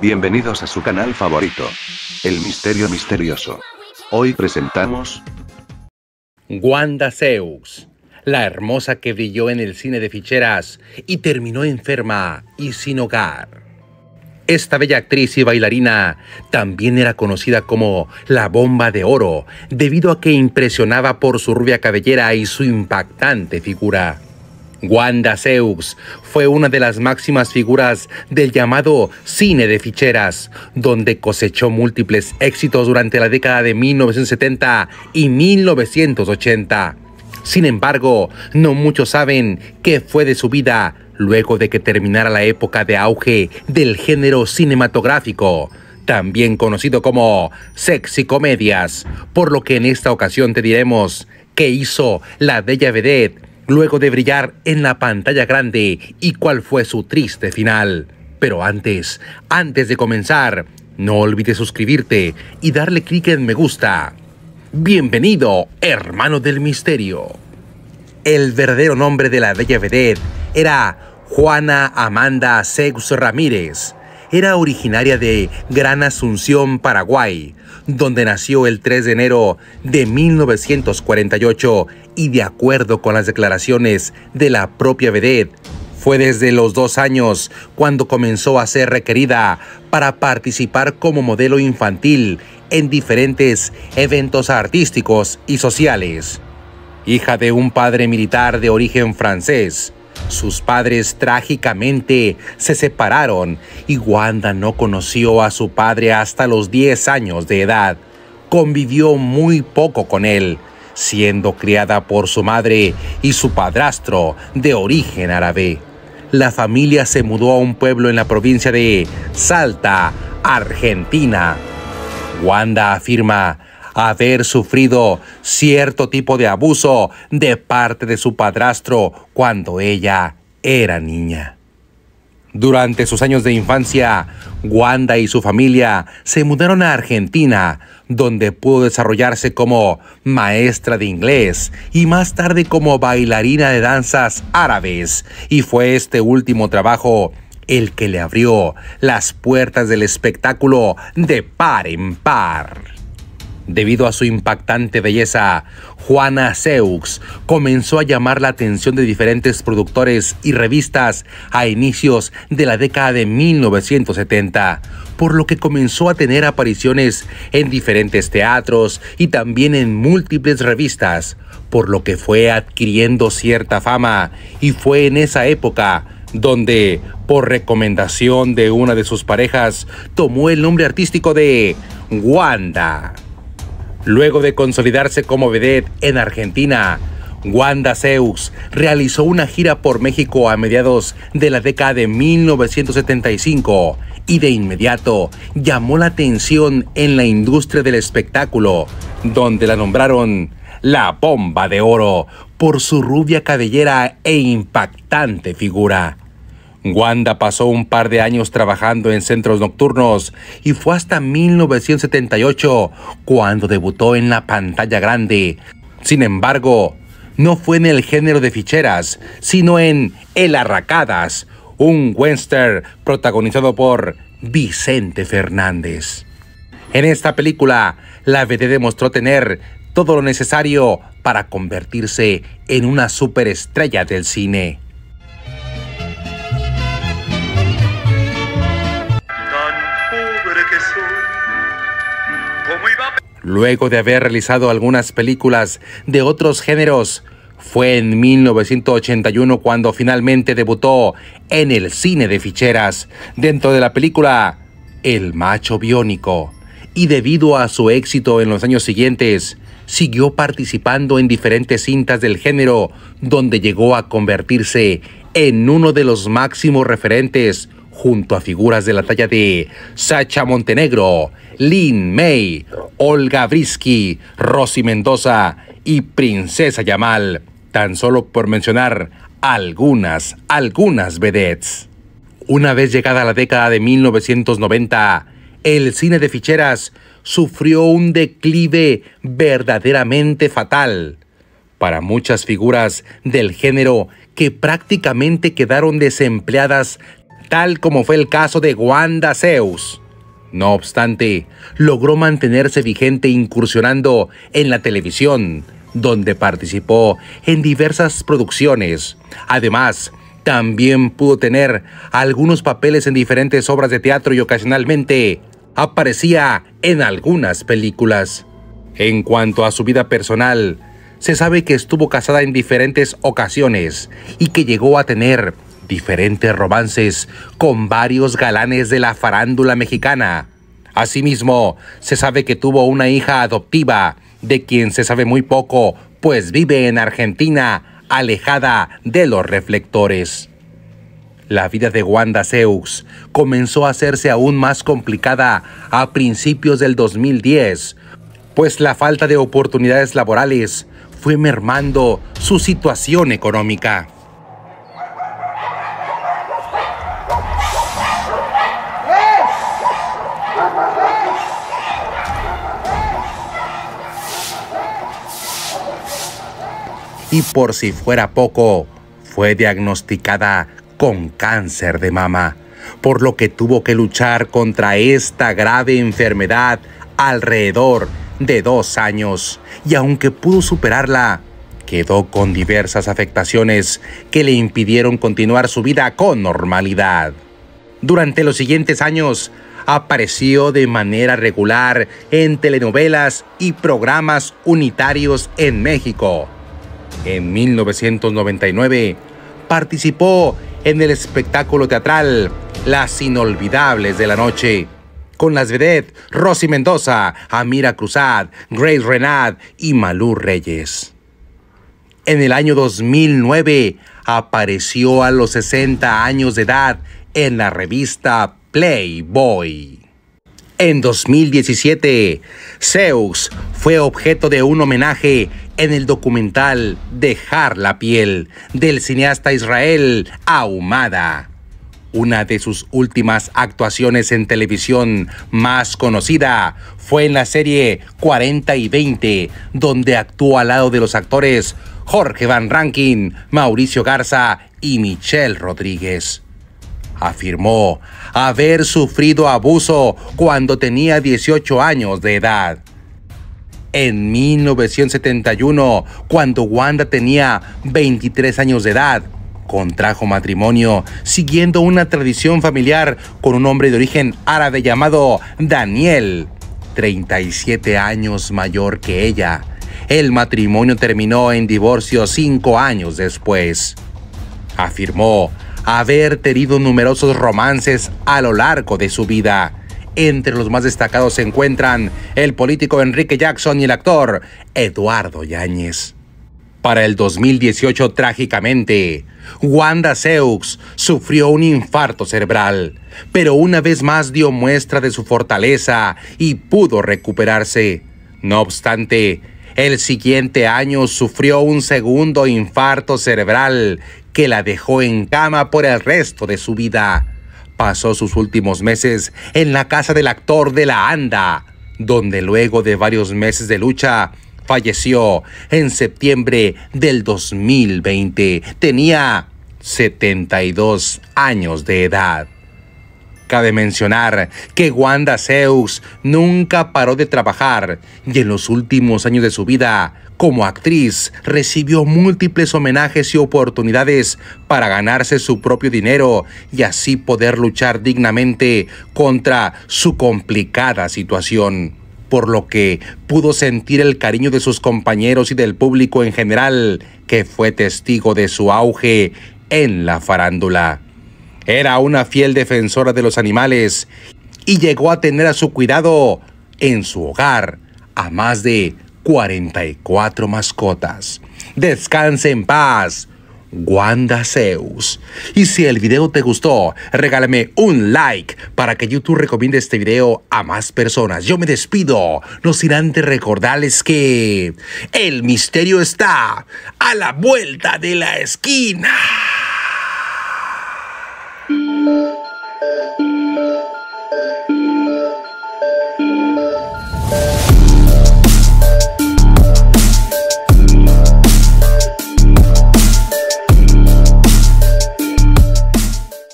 Bienvenidos a su canal favorito. El misterio misterioso. Hoy presentamos... Wanda Zeus. La hermosa que brilló en el cine de ficheras y terminó enferma y sin hogar. Esta bella actriz y bailarina también era conocida como la bomba de oro, debido a que impresionaba por su rubia cabellera y su impactante figura. Wanda Seuss fue una de las máximas figuras del llamado cine de ficheras, donde cosechó múltiples éxitos durante la década de 1970 y 1980. Sin embargo, no muchos saben qué fue de su vida luego de que terminara la época de auge del género cinematográfico, también conocido como sexy comedias, por lo que en esta ocasión te diremos qué hizo la Bella Vedette luego de brillar en la pantalla grande y cuál fue su triste final. Pero antes, antes de comenzar, no olvides suscribirte y darle clic en me gusta. Bienvenido, hermano del misterio. El verdadero nombre de la bella vedette era Juana Amanda Sexo Ramírez, era originaria de Gran Asunción, Paraguay, donde nació el 3 de enero de 1948 y de acuerdo con las declaraciones de la propia Vedet, fue desde los dos años cuando comenzó a ser requerida para participar como modelo infantil en diferentes eventos artísticos y sociales. Hija de un padre militar de origen francés, sus padres trágicamente se separaron y Wanda no conoció a su padre hasta los 10 años de edad. Convivió muy poco con él, siendo criada por su madre y su padrastro de origen árabe. La familia se mudó a un pueblo en la provincia de Salta, Argentina. Wanda afirma haber sufrido cierto tipo de abuso de parte de su padrastro cuando ella era niña. Durante sus años de infancia, Wanda y su familia se mudaron a Argentina, donde pudo desarrollarse como maestra de inglés y más tarde como bailarina de danzas árabes, y fue este último trabajo el que le abrió las puertas del espectáculo de par en par. Debido a su impactante belleza, Juana Seux comenzó a llamar la atención de diferentes productores y revistas a inicios de la década de 1970, por lo que comenzó a tener apariciones en diferentes teatros y también en múltiples revistas, por lo que fue adquiriendo cierta fama y fue en esa época donde, por recomendación de una de sus parejas, tomó el nombre artístico de Wanda. Luego de consolidarse como vedette en Argentina, Wanda Zeus realizó una gira por México a mediados de la década de 1975 y de inmediato llamó la atención en la industria del espectáculo, donde la nombraron la bomba de oro por su rubia cabellera e impactante figura. Wanda pasó un par de años trabajando en centros nocturnos y fue hasta 1978 cuando debutó en la pantalla grande. Sin embargo, no fue en el género de ficheras, sino en El Arracadas, un western protagonizado por Vicente Fernández. En esta película, la BD demostró tener todo lo necesario para convertirse en una superestrella del cine. Luego de haber realizado algunas películas de otros géneros, fue en 1981 cuando finalmente debutó en el cine de ficheras dentro de la película El Macho Biónico. Y debido a su éxito en los años siguientes, siguió participando en diferentes cintas del género, donde llegó a convertirse en uno de los máximos referentes junto a figuras de la talla de Sacha Montenegro, Lynn May, Olga Brisky, Rosy Mendoza y Princesa Yamal, tan solo por mencionar algunas, algunas vedettes. Una vez llegada la década de 1990, el cine de ficheras sufrió un declive verdaderamente fatal para muchas figuras del género que prácticamente quedaron desempleadas tal como fue el caso de Wanda Zeus. No obstante, logró mantenerse vigente incursionando en la televisión, donde participó en diversas producciones. Además, también pudo tener algunos papeles en diferentes obras de teatro y ocasionalmente aparecía en algunas películas. En cuanto a su vida personal, se sabe que estuvo casada en diferentes ocasiones y que llegó a tener diferentes romances con varios galanes de la farándula mexicana. Asimismo, se sabe que tuvo una hija adoptiva, de quien se sabe muy poco, pues vive en Argentina, alejada de los reflectores. La vida de Wanda Seux comenzó a hacerse aún más complicada a principios del 2010, pues la falta de oportunidades laborales fue mermando su situación económica. y por si fuera poco, fue diagnosticada con cáncer de mama, por lo que tuvo que luchar contra esta grave enfermedad alrededor de dos años y aunque pudo superarla, quedó con diversas afectaciones que le impidieron continuar su vida con normalidad. Durante los siguientes años, apareció de manera regular en telenovelas y programas unitarios en México, en 1999 participó en el espectáculo teatral Las Inolvidables de la Noche, con las vedettes Rosy Mendoza, Amira Cruzad, Grace Renat y Malú Reyes. En el año 2009 apareció a los 60 años de edad en la revista Playboy. En 2017, Zeus fue objeto de un homenaje en el documental Dejar la piel del cineasta Israel Ahumada. Una de sus últimas actuaciones en televisión más conocida fue en la serie 40 y 20, donde actuó al lado de los actores Jorge Van Rankin, Mauricio Garza y Michelle Rodríguez. Afirmó haber sufrido abuso cuando tenía 18 años de edad en 1971, cuando Wanda tenía 23 años de edad. Contrajo matrimonio siguiendo una tradición familiar con un hombre de origen árabe llamado Daniel, 37 años mayor que ella. El matrimonio terminó en divorcio cinco años después. Afirmó haber tenido numerosos romances a lo largo de su vida entre los más destacados se encuentran el político Enrique Jackson y el actor Eduardo Yáñez. Para el 2018, trágicamente, Wanda Seux sufrió un infarto cerebral, pero una vez más dio muestra de su fortaleza y pudo recuperarse. No obstante, el siguiente año sufrió un segundo infarto cerebral que la dejó en cama por el resto de su vida pasó sus últimos meses en la casa del actor de la ANDA, donde luego de varios meses de lucha falleció en septiembre del 2020. Tenía 72 años de edad. Cabe mencionar que Wanda Zeus nunca paró de trabajar y en los últimos años de su vida, como actriz, recibió múltiples homenajes y oportunidades para ganarse su propio dinero y así poder luchar dignamente contra su complicada situación por lo que pudo sentir el cariño de sus compañeros y del público en general, que fue testigo de su auge en la farándula. Era una fiel defensora de los animales y llegó a tener a su cuidado en su hogar a más de 44 mascotas. Descanse en paz, Wanda Zeus. Y si el video te gustó, regálame un like para que YouTube recomiende este video a más personas. Yo me despido, no sin antes recordarles que el misterio está a la vuelta de la esquina.